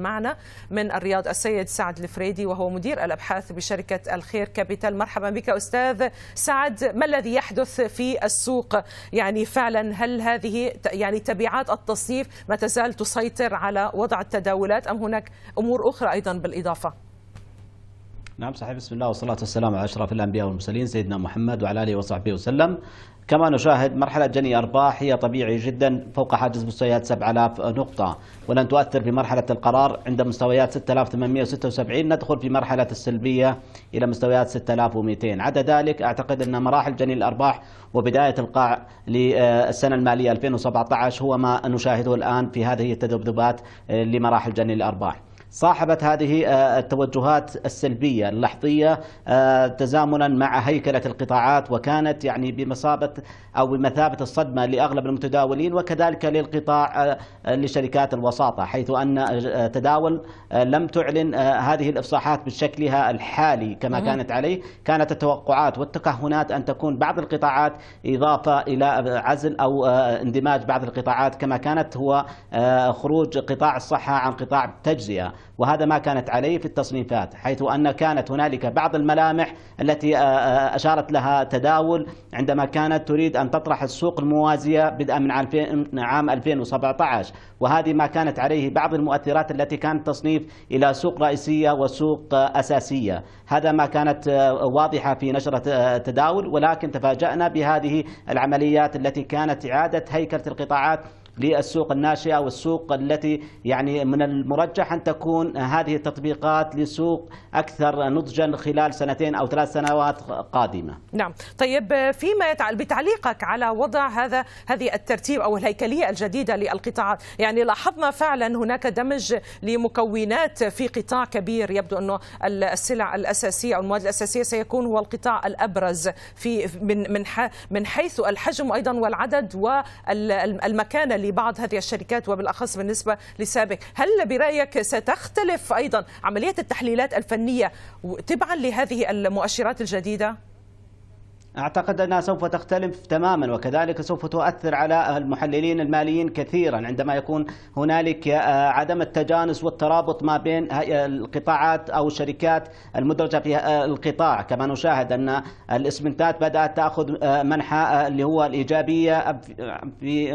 معنا من الرياض السيد سعد الفريدي وهو مدير الابحاث بشركه الخير كابيتال مرحبا بك استاذ سعد ما الذي يحدث في السوق يعني فعلا هل هذه يعني تبعات التصنيف ما تزال تسيطر على وضع التداولات ام هناك امور اخرى ايضا بالاضافه نعم صحيح بسم الله والصلاة والسلام على أشرف الأنبياء والمرسلين سيدنا محمد وعلى آله وصحبه وسلم كما نشاهد مرحلة جني أرباح هي طبيعي جدا فوق حاجز مستويات 7000 نقطة ولن تؤثر في مرحلة القرار عند مستويات 6876 ندخل في مرحلة السلبية إلى مستويات 6200 عدا ذلك أعتقد أن مراحل جني الأرباح وبداية القاع للسنة المالية 2017 هو ما نشاهده الآن في هذه التذبذبات لمراحل جني الأرباح صاحبت هذه آه، التوجهات السلبية اللحظية آه، تزامنا مع هيكلة القطاعات وكانت يعني بمصابة أو بمثابة الصدمة لأغلب المتداولين وكذلك للقطاع آه، لشركات الوساطة حيث أن تداول لم تعلن هذه الإفصاحات بشكلها الحالي كما كانت عليه كانت التوقعات والتكهنات أن تكون بعض القطاعات إضافة إلى عزل أو اندماج بعض القطاعات كما كانت هو خروج قطاع الصحة عن قطاع التجزئة وهذا ما كانت عليه في التصنيفات حيث أن كانت هنالك بعض الملامح التي أشارت لها تداول عندما كانت تريد أن تطرح السوق الموازية بدءا من عام 2017 وهذه ما كانت عليه بعض المؤثرات التي كانت تصنيف إلى سوق رئيسية وسوق أساسية هذا ما كانت واضحة في نشرة تداول ولكن تفاجأنا بهذه العمليات التي كانت إعادة هيكلة القطاعات للسوق الناشئة والسوق التي يعني من المرجح أن تكون هذه التطبيقات لسوق أكثر نضجا خلال سنتين أو ثلاث سنوات قادمة نعم طيب فيما يتعلق بتعليقك على وضع هذا هذه الترتيب أو الهيكلية الجديدة للقطاعات يعني لاحظنا فعلا هناك دمج لمكونات في قطاع كبير يبدو أنه السلع الأساسية أو المواد الأساسية سيكون هو القطاع الأبرز في من من حيث الحجم أيضا والعدد والمكانة لبعض هذه الشركات وبالاخص بالنسبه لسابك، هل برايك ستختلف ايضا عمليه التحليلات الفنيه تبعا لهذه المؤشرات الجديده؟ أعتقد أنها سوف تختلف تماما وكذلك سوف تؤثر على المحللين الماليين كثيرا عندما يكون هنالك آه، عدم التجانس والترابط ما بين القطاعات أو الشركات المدرجة في آه، القطاع كما نشاهد أن الإسمنتات بدأت تأخذ آه، منحى اللي هو الإيجابية في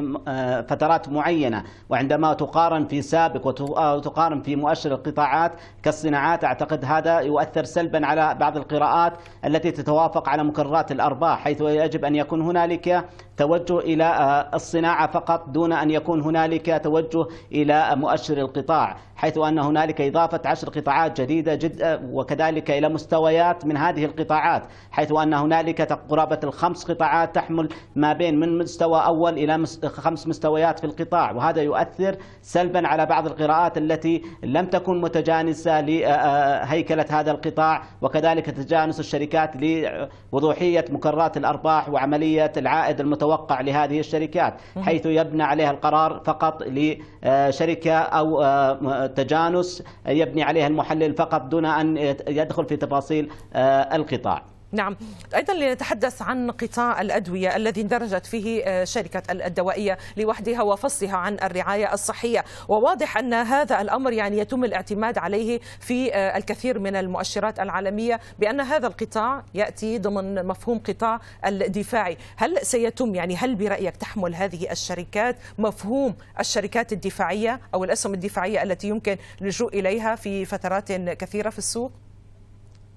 فترات معينة وعندما تقارن في سابق وتقارن في مؤشر القطاعات كالصناعات أعتقد هذا يؤثر سلبا على بعض القراءات التي تتوافق على مكررات الأرض الأرباح حيث يجب أن يكون هنالك توجه إلى آه، الصناعة فقط دون أن يكون هنالك توجه إلى آه، مؤشر القطاع حيث أن هنالك إضافة عشر قطاعات جديدة جد آه، وكذلك إلى مستويات من هذه القطاعات حيث أن هنالك قرابة الخمس قطاعات تحمل ما بين من مستوى أول إلى خمس مستويات في القطاع وهذا يؤثر سلبا على بعض القراءات التي لم تكن متجانسة لهيكلة هذا القطاع وكذلك تجانس الشركات لوضوحية مكررات الأرباح وعملية العائد المتوقع لهذه الشركات حيث يبنى عليها القرار فقط لشركة أو آه، تجانس يبني عليها المحلل فقط دون أن يدخل في تفاصيل آه، القطاع نعم أيضا لنتحدث عن قطاع الأدوية الذي اندرجت فيه آه، شركة الدوائية لوحدها وفصلها عن الرعاية الصحية وواضح أن هذا الأمر يعني يتم الاعتماد عليه في آه، الكثير من المؤشرات العالمية بأن هذا القطاع يأتي ضمن مفهوم قطاع الدفاعي هل سيتم يعني هل برأيك تحمل هذه الشركات مفهوم الشركات الدفاعية أو الأسهم الدفاعية التي يمكن اللجوء إليها في فترات كثيرة في السوق؟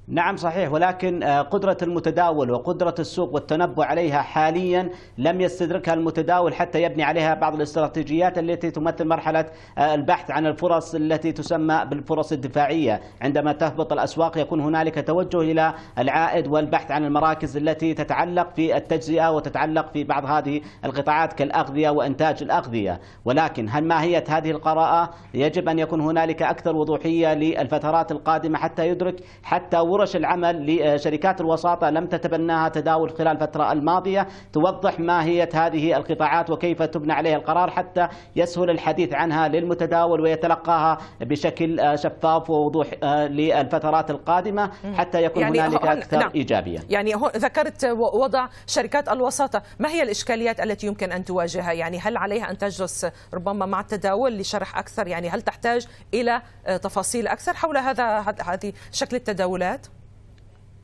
نعم صحيح ولكن آه، قدرة المتداول وقدرة السوق والتنبؤ عليها حاليا لم يستدركها المتداول حتى يبني عليها بعض الاستراتيجيات التي تمثل مرحلة آه، البحث عن الفرص التي تسمى بالفرص الدفاعية عندما تهبط الأسواق يكون هنالك توجه إلى العائد والبحث عن المراكز التي تتعلق في التجزئة وتتعلق في بعض هذه القطاعات كالأغذية وإنتاج الأغذية ولكن هل ماهية هذه القراءة يجب أن يكون هنالك أكثر وضوحية للفترات القادمة حتى يدرك حتى ورش العمل لشركات الوساطة لم تتبناها تداول خلال الفترة الماضية توضح ماهية هذه القطاعات وكيف تبنى عليها القرار حتى يسهل الحديث عنها للمتداول ويتلقاها بشكل شفاف ووضوح آه، للفترات القادمة حتى يكون يعني هنالك أكثر نعم. إيجابية يعني ذكرت وضع شركات الوساطة ما هي الإشكاليات التي يمكن أن تواجهها يعني هل عليها أن تجلس ربما مع التداول لشرح أكثر يعني هل تحتاج إلى آه، تفاصيل أكثر حول هذا هذه شكل التداولات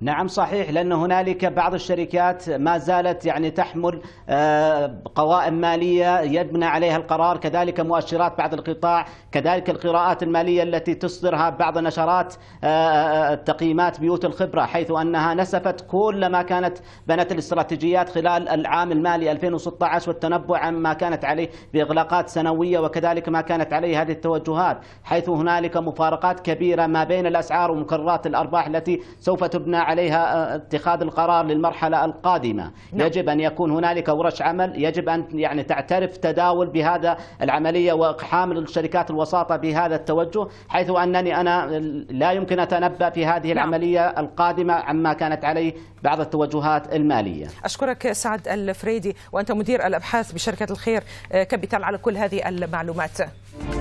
نعم صحيح لأن هنالك بعض الشركات ما زالت يعني تحمل آه، قوائم مالية يبنى عليها القرار كذلك مؤشرات بعض القطاع كذلك القراءات المالية التي تصدرها بعض نشرات آه، آه، تقييمات بيوت الخبرة حيث أنها نسفت كل ما كانت بنت الاستراتيجيات خلال العام المالي 2016 والتنبؤ عن ما كانت عليه بإغلاقات سنوية وكذلك ما كانت عليه هذه التوجهات حيث هنالك مفارقات كبيرة ما بين الأسعار ومكررات الأرباح التي سوف تبنى عليها آه، اتخاذ القرار للمرحلة القادمة نعم. يجب أن يكون هنالك ورش عمل يجب أن يعني تعترف تداول بهذا العملية وحامل الشركات الوساطة بهذا التوجه حيث أنني أنا لا يمكن أتنبأ في هذه نعم. العملية القادمة عما كانت عليه بعض التوجهات المالية أشكرك سعد الفريدي وأنت مدير الأبحاث بشركة الخير آه، كابيتال على كل هذه المعلومات